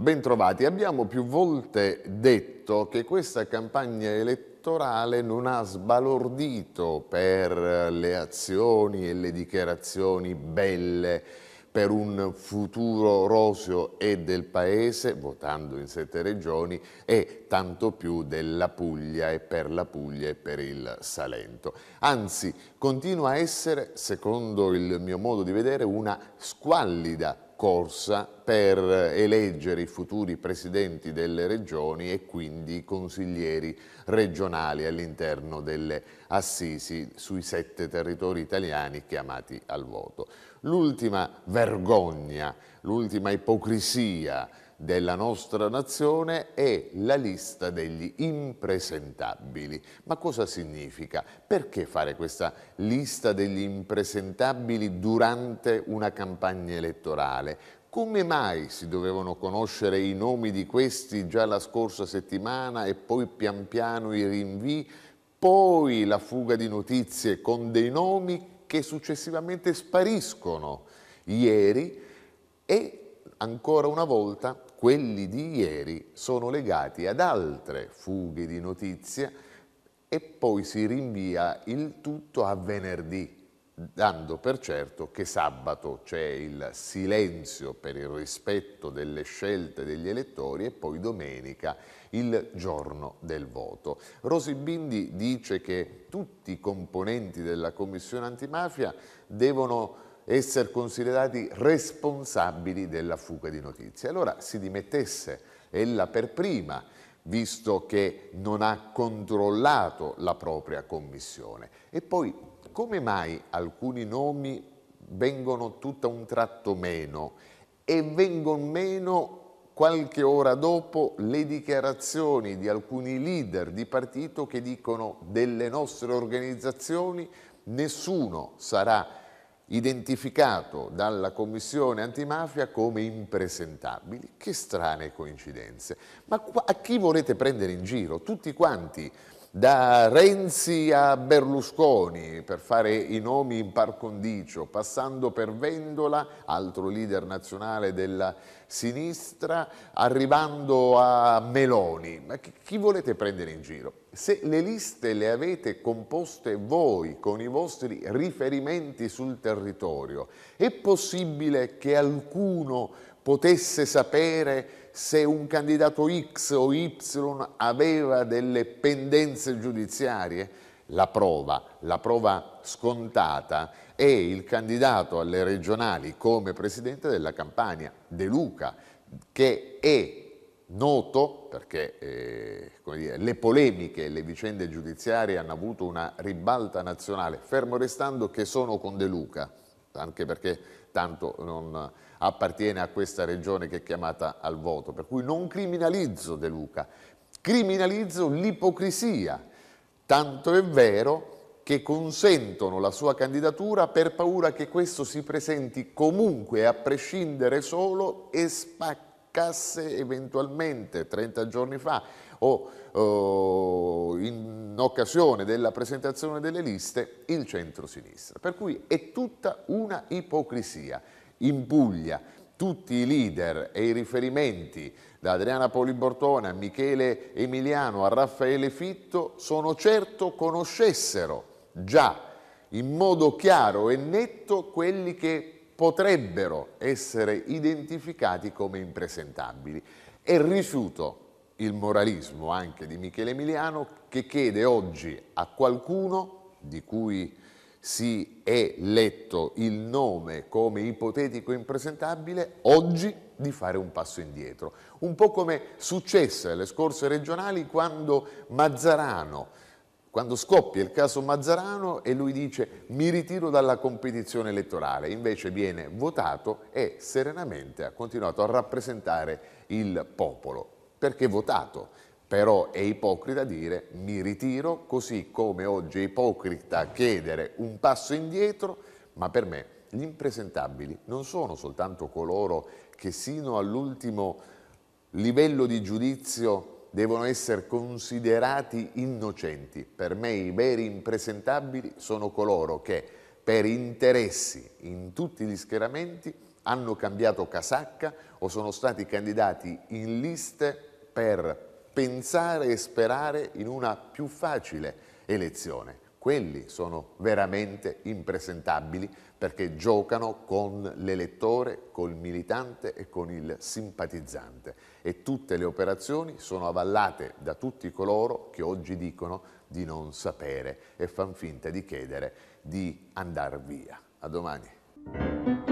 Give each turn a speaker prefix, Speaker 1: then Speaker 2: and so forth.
Speaker 1: Bentrovati, abbiamo più volte detto che questa campagna elettorale non ha sbalordito per le azioni e le dichiarazioni belle per un futuro roseo e del Paese, votando in sette regioni, e tanto più della Puglia e per la Puglia e per il Salento. Anzi, continua a essere, secondo il mio modo di vedere, una squallida corsa per eleggere i futuri presidenti delle regioni e quindi consiglieri regionali all'interno delle assisi sui sette territori italiani chiamati al voto. L'ultima vergogna, l'ultima ipocrisia della nostra nazione è la lista degli impresentabili. Ma cosa significa? Perché fare questa lista degli impresentabili durante una campagna elettorale? Come mai si dovevano conoscere i nomi di questi già la scorsa settimana e poi pian piano i rinvii, poi la fuga di notizie con dei nomi che successivamente spariscono ieri e ancora una volta quelli di ieri sono legati ad altre fughe di notizie e poi si rinvia il tutto a venerdì, dando per certo che sabato c'è il silenzio per il rispetto delle scelte degli elettori e poi domenica il giorno del voto. Rosi Bindi dice che tutti i componenti della Commissione antimafia devono essere considerati responsabili della fuga di notizie. Allora si dimettesse ella per prima, visto che non ha controllato la propria commissione. E poi, come mai alcuni nomi vengono tutto a un tratto meno e vengono meno qualche ora dopo le dichiarazioni di alcuni leader di partito che dicono delle nostre organizzazioni nessuno sarà identificato dalla Commissione antimafia come impresentabili. Che strane coincidenze. Ma a chi volete prendere in giro? Tutti quanti da Renzi a Berlusconi, per fare i nomi in par condicio, passando per Vendola, altro leader nazionale della sinistra, arrivando a Meloni. Ma chi volete prendere in giro? Se le liste le avete composte voi con i vostri riferimenti sul territorio, è possibile che alcuno potesse sapere se un candidato X o Y aveva delle pendenze giudiziarie? La prova, la prova scontata è il candidato alle regionali come presidente della Campania, De Luca, che è noto perché eh, dire, le polemiche e le vicende giudiziarie hanno avuto una ribalta nazionale, fermo restando che sono con De Luca anche perché tanto non appartiene a questa regione che è chiamata al voto, per cui non criminalizzo De Luca, criminalizzo l'ipocrisia, tanto è vero che consentono la sua candidatura per paura che questo si presenti comunque, a prescindere solo, e spacchi casse eventualmente 30 giorni fa o, o in occasione della presentazione delle liste il centro-sinistra. Per cui è tutta una ipocrisia. In Puglia tutti i leader e i riferimenti da Adriana Polibortone a Michele Emiliano a Raffaele Fitto sono certo conoscessero già in modo chiaro e netto quelli che potrebbero essere identificati come impresentabili. È rifiuto il moralismo anche di Michele Emiliano che chiede oggi a qualcuno di cui si è letto il nome come ipotetico impresentabile, oggi di fare un passo indietro. Un po' come successe alle scorse regionali quando Mazzarano quando scoppia il caso Mazzarano e lui dice mi ritiro dalla competizione elettorale, invece viene votato e serenamente ha continuato a rappresentare il popolo, perché votato. Però è ipocrita dire mi ritiro, così come oggi è ipocrita chiedere un passo indietro, ma per me gli impresentabili non sono soltanto coloro che sino all'ultimo livello di giudizio devono essere considerati innocenti. Per me i veri impresentabili sono coloro che per interessi in tutti gli schieramenti hanno cambiato casacca o sono stati candidati in liste per pensare e sperare in una più facile elezione quelli sono veramente impresentabili perché giocano con l'elettore, col militante e con il simpatizzante e tutte le operazioni sono avallate da tutti coloro che oggi dicono di non sapere e fan finta di chiedere di andare via. A domani.